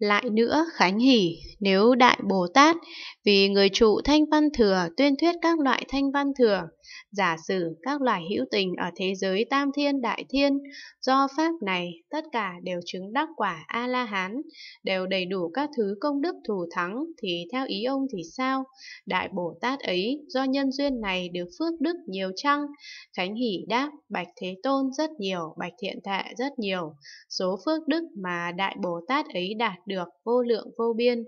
Lại nữa Khánh hỉ nếu Đại Bồ Tát vì người trụ thanh văn thừa tuyên thuyết các loại thanh văn thừa, giả sử các loài hữu tình ở thế giới tam thiên đại thiên, do pháp này tất cả đều chứng đắc quả A-la-hán, đều đầy đủ các thứ công đức thù thắng thì theo ý ông thì sao? Đại Bồ Tát ấy do nhân duyên này được phước đức nhiều chăng? Khánh hỉ đáp, Bạch Thế Tôn rất nhiều, Bạch Thiện Thệ rất nhiều, số phước đức mà Đại Bồ Tát ấy đạt được vô lượng vô biên.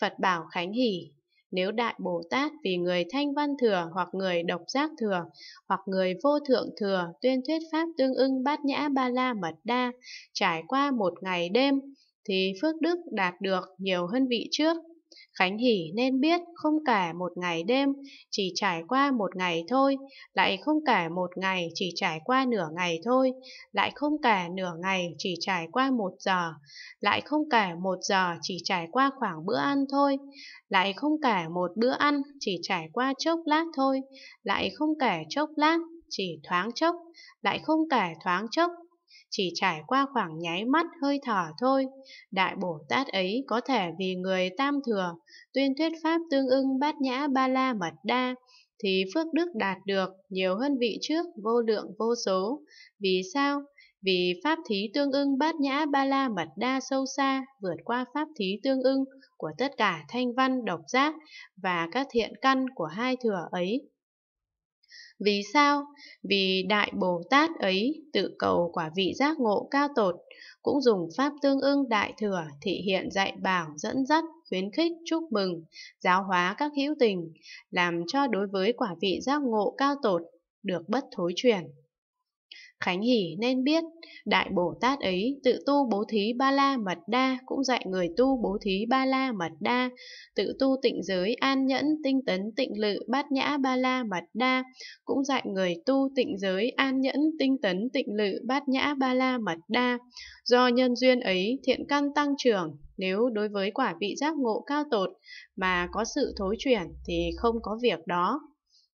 Phật bảo Khánh hỷ, nếu Đại Bồ Tát vì người thanh văn thừa hoặc người độc giác thừa hoặc người vô thượng thừa tuyên thuyết pháp tương ưng bát nhã ba la mật đa trải qua một ngày đêm thì phước đức đạt được nhiều hơn vị trước. Khánh Hỷ nên biết không cả một ngày đêm, chỉ trải qua một ngày thôi, lại không cả một ngày chỉ trải qua nửa ngày thôi, lại không cả nửa ngày chỉ trải qua một giờ, lại không cả một giờ chỉ trải qua khoảng bữa ăn thôi, lại không cả một bữa ăn chỉ trải qua chốc lát thôi, lại không cả chốc lát chỉ thoáng chốc, lại không cả thoáng chốc chỉ trải qua khoảng nháy mắt hơi thở thôi. Đại Bồ Tát ấy có thể vì người tam thừa, tuyên thuyết pháp tương ưng bát nhã ba la mật đa, thì phước đức đạt được nhiều hơn vị trước vô lượng vô số. Vì sao? Vì pháp thí tương ưng bát nhã ba la mật đa sâu xa vượt qua pháp thí tương ưng của tất cả thanh văn độc giác và các thiện căn của hai thừa ấy vì sao? Vì Đại Bồ Tát ấy tự cầu quả vị giác ngộ cao tột, cũng dùng pháp tương ưng đại thừa thị hiện dạy bảo dẫn dắt, khuyến khích, chúc mừng, giáo hóa các hữu tình, làm cho đối với quả vị giác ngộ cao tột được bất thối chuyển. Khánh Hỷ nên biết, Đại Bồ Tát ấy tự tu bố thí ba la mật đa, cũng dạy người tu bố thí ba la mật đa, tự tu tịnh giới an nhẫn tinh tấn tịnh lự bát nhã ba la mật đa, cũng dạy người tu tịnh giới an nhẫn tinh tấn tịnh lự bát nhã ba la mật đa. Do nhân duyên ấy thiện căn tăng trưởng, nếu đối với quả vị giác ngộ cao tột mà có sự thối chuyển thì không có việc đó.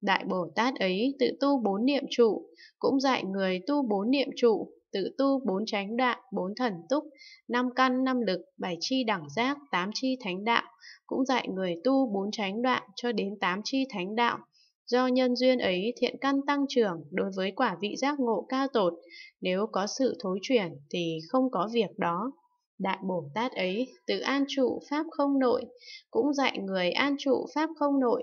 Đại Bồ Tát ấy tự tu bốn niệm trụ, cũng dạy người tu bốn niệm trụ, tự tu bốn chánh đạo, bốn thần túc, năm căn, năm lực, bảy chi đẳng giác, tám chi thánh đạo, cũng dạy người tu bốn chánh đoạn cho đến tám chi thánh đạo. Do nhân duyên ấy thiện căn tăng trưởng đối với quả vị giác ngộ cao tột, nếu có sự thối chuyển thì không có việc đó. Đại Bồ Tát ấy tự an trụ Pháp không nội, cũng dạy người an trụ Pháp không nội,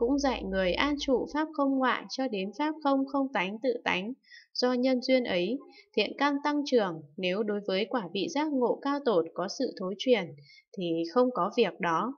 cũng dạy người an trụ pháp không ngoại cho đến pháp không không tánh tự tánh. Do nhân duyên ấy, thiện căn tăng trưởng, nếu đối với quả vị giác ngộ cao tột có sự thối truyền, thì không có việc đó.